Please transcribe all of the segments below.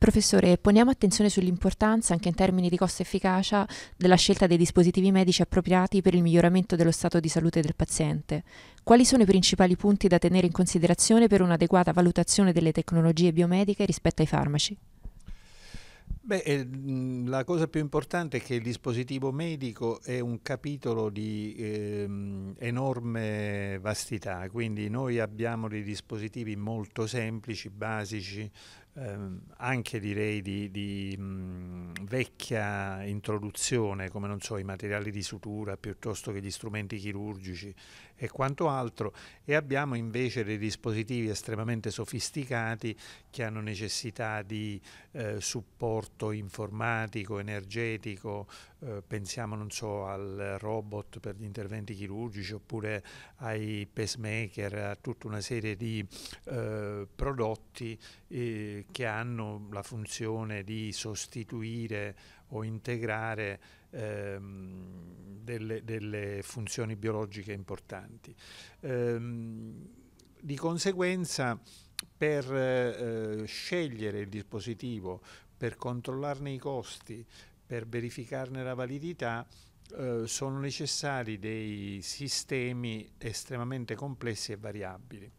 Professore, poniamo attenzione sull'importanza, anche in termini di costo-efficacia, della scelta dei dispositivi medici appropriati per il miglioramento dello stato di salute del paziente. Quali sono i principali punti da tenere in considerazione per un'adeguata valutazione delle tecnologie biomediche rispetto ai farmaci? Beh, eh, la cosa più importante è che il dispositivo medico è un capitolo di ehm, enorme vastità, quindi noi abbiamo dei dispositivi molto semplici, basici, ehm, anche direi di, di mh, mm, vecchia introduzione, come non so, i materiali di sutura piuttosto che gli strumenti chirurgici e quanto altro, e abbiamo invece dei dispositivi estremamente sofisticati che hanno necessità di eh, supporto informatico, energetico, eh, pensiamo non so, al robot per gli interventi chirurgici oppure ai pacemaker, a tutta una serie di eh, prodotti eh, che hanno la funzione di sostituire o integrare ehm, delle, delle, funzioni biologiche importanti. Ehm, di conseguenza per eh, scegliere il dispositivo, per controllarne i costi, per verificarne la validità eh, sono necessari dei sistemi estremamente complessi e variabili.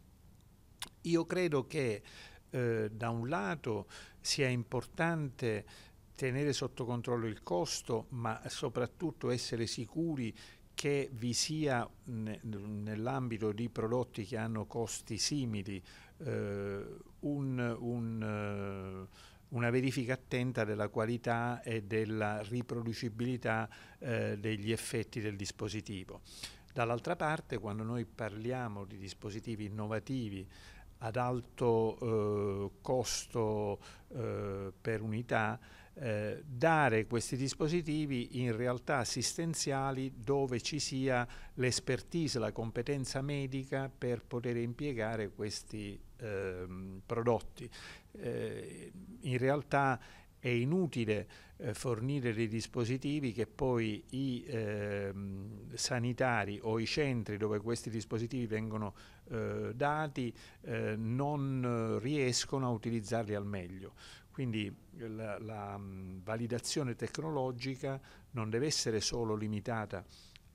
Io credo che eh, da un lato sia importante tenere sotto controllo il costo, ma soprattutto essere sicuri che vi sia nell'ambito di prodotti che hanno costi simili eh, un, un eh, una verifica attenta della qualità e della riproducibilità eh, degli effetti del dispositivo. Dall'altra parte, quando noi parliamo di dispositivi innovativi ad alto eh, costo eh, per unità, eh, dare questi dispositivi in realtà assistenziali dove ci sia l'expertise, la competenza medica per poter impiegare questi ehm, prodotti eh, in realtà è inutile eh, fornire dei dispositivi che poi i eh, sanitari o i centri dove questi dispositivi vengono eh, dati eh, non riescono a utilizzarli al meglio. Quindi la, la mm, validazione tecnologica non deve essere solo limitata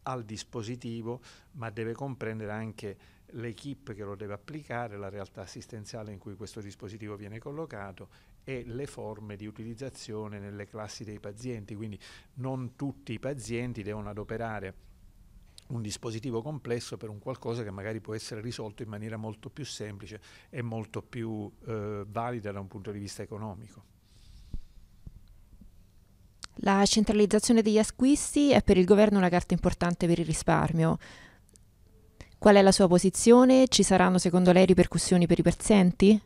al dispositivo, ma deve comprendere anche l'equipe che lo deve applicare, la realtà assistenziale in cui questo dispositivo viene collocato e le forme di utilizzazione nelle classi dei pazienti, quindi non tutti i pazienti devono adoperare un dispositivo complesso per un qualcosa che magari può essere risolto in maniera molto più semplice e molto più eh, valida da un punto di vista economico. La centralizzazione degli acquisti è per il governo una carta importante per il risparmio. Qual è la sua posizione? Ci saranno secondo lei ripercussioni per i pazienti?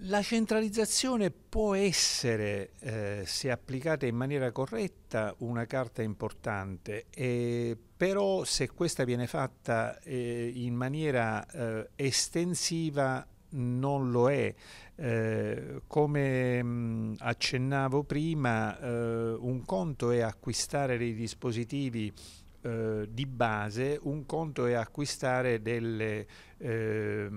La centralizzazione può essere, eh, se applicata in maniera corretta, una carta importante, eh, però se questa viene fatta eh, in maniera eh, estensiva non lo è. Eh, come mh, mm, accennavo prima, eh, un conto è acquistare dei dispositivi eh, di base, un conto è acquistare delle eh,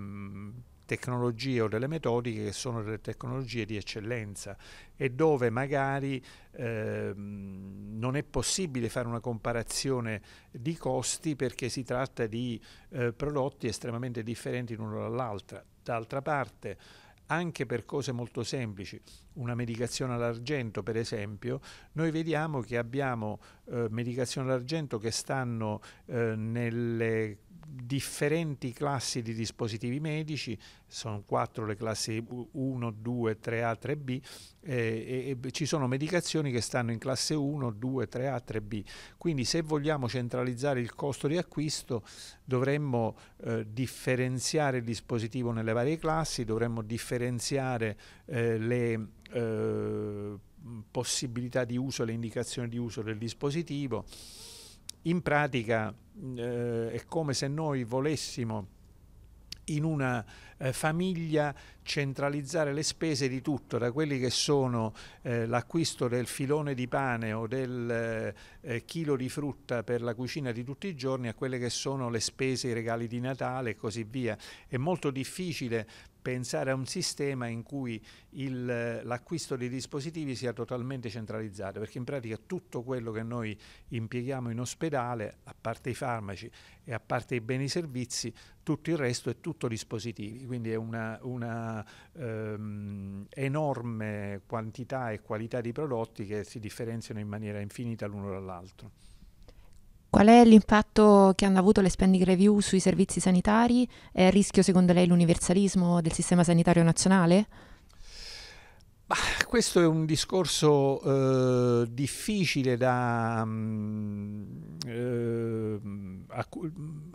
tecnologie o delle metodiche che sono delle tecnologie di eccellenza e dove magari eh, non è possibile fare una comparazione di costi perché si tratta di eh, prodotti estremamente differenti l'uno dall'altra. D'altra parte, anche per cose molto semplici, una medicazione all'argento per esempio, noi vediamo che abbiamo eh, medicazione d'argento che stanno eh, nelle differenti classi di dispositivi medici, sono quattro le classi 1, 2, 3A, 3B, e, e, ci sono medicazioni che stanno in classe 1, 2, 3A, 3B. Quindi se vogliamo centralizzare il costo di acquisto dovremmo eh, differenziare il dispositivo nelle varie classi, dovremmo differenziare eh, le eh, possibilità di uso, le indicazioni di uso del dispositivo. In pratica eh, è come se noi volessimo in una eh, famiglia centralizzare le spese di tutto, da quelli che sono eh, l'acquisto del filone di pane o del eh, eh, chilo di frutta per la cucina di tutti i giorni a quelle che sono le spese, i regali di Natale e così via. È molto difficile pensare a un sistema in cui l'acquisto dei dispositivi sia totalmente centralizzato, perché in pratica tutto quello che noi impieghiamo in ospedale, a parte i farmaci e a parte i beni e servizi, tutto il resto è tutto dispositivi, quindi è una, una ehm, enorme quantità e qualità di prodotti che si differenziano in maniera infinita l'uno dall'altro. Qual è l'impatto che hanno avuto le spending review sui servizi sanitari? È a rischio secondo lei l'universalismo del sistema sanitario nazionale? Bah, questo è un discorso eh, difficile da, mh, mm, eh, a,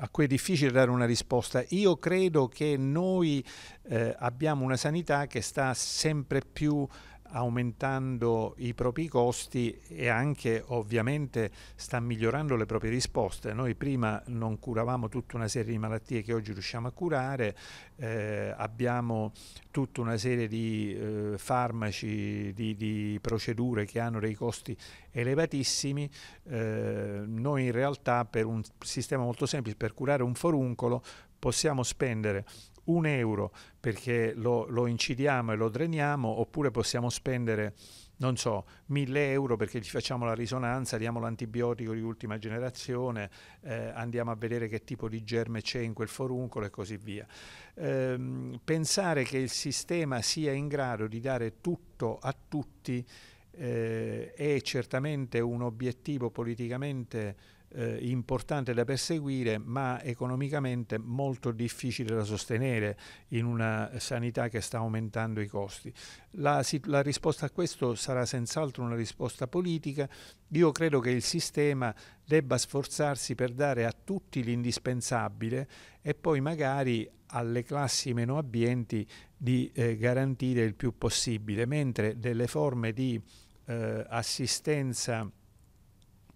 a, cui è difficile dare una risposta. Io credo che noi eh, abbiamo una sanità che sta sempre più aumentando i propri costi e anche ovviamente sta migliorando le proprie risposte. Noi prima non curavamo tutta una serie di malattie che oggi riusciamo a curare, eh, abbiamo tutta una serie di eh, farmaci, di, di, procedure che hanno dei costi elevatissimi. Eh, noi in realtà per un sistema molto semplice, per curare un foruncolo, possiamo spendere un euro perché lo, lo incidiamo e lo dreniamo oppure possiamo spendere non so, mille euro perché gli facciamo la risonanza, diamo l'antibiotico di ultima generazione, eh, andiamo a vedere che tipo di germe c'è in quel foruncolo e così via. Ehm, pensare che il sistema sia in grado di dare tutto a tutti eh, è certamente un obiettivo politicamente eh, importante da perseguire, ma economicamente molto difficile da sostenere in una sanità che sta aumentando i costi. La, la risposta a questo sarà senz'altro una risposta politica. Io credo che il sistema debba sforzarsi per dare a tutti l'indispensabile e poi magari alle classi meno abbienti di eh, garantire il più possibile, mentre delle forme di eh, assistenza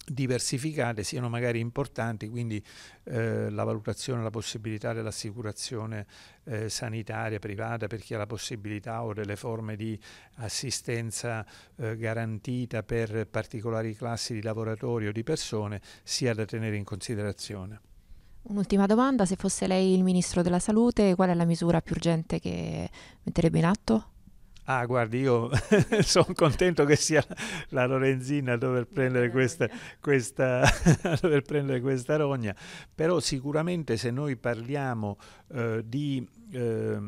diversificate siano magari importanti, quindi eh, la valutazione, la possibilità dell'assicurazione eh, sanitaria privata per chi ha la possibilità o delle forme di assistenza eh, garantita per particolari classi di lavoratori o di persone sia da tenere in considerazione. Un'ultima domanda, se fosse lei il Ministro della Salute, qual è la misura più urgente che metterebbe in atto? Ah, guardi, io sono contento che sia la Lorenzina a dover prendere questa, questa, a dover prendere questa rogna, però sicuramente se noi parliamo eh, di eh,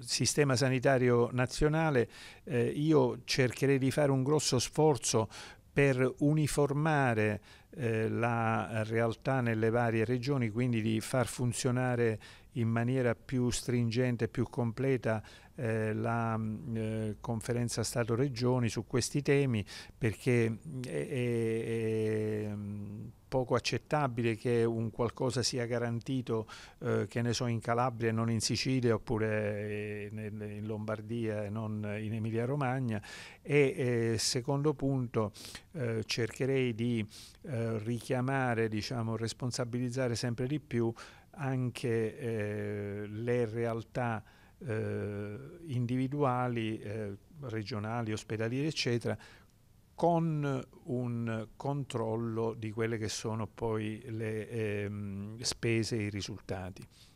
sistema sanitario nazionale, eh, io cercherei di fare un grosso sforzo per uniformare eh, la realtà nelle varie regioni, quindi di far funzionare in maniera più stringente, più completa eh, la mm, eh, conferenza Stato-Regioni su questi temi perché mm, è, è, è mm, poco accettabile che un qualcosa sia garantito, eh, che ne so, in Calabria e non in Sicilia oppure in, eh, in Lombardia e non in Emilia Romagna. E eh, secondo punto eh, cercherei di eh, richiamare, diciamo, responsabilizzare sempre di più anche le realtà eh, individuali, eh, regionali, ospedalieri, eccetera, con un controllo di quelle che sono poi le ehm, spese e i risultati.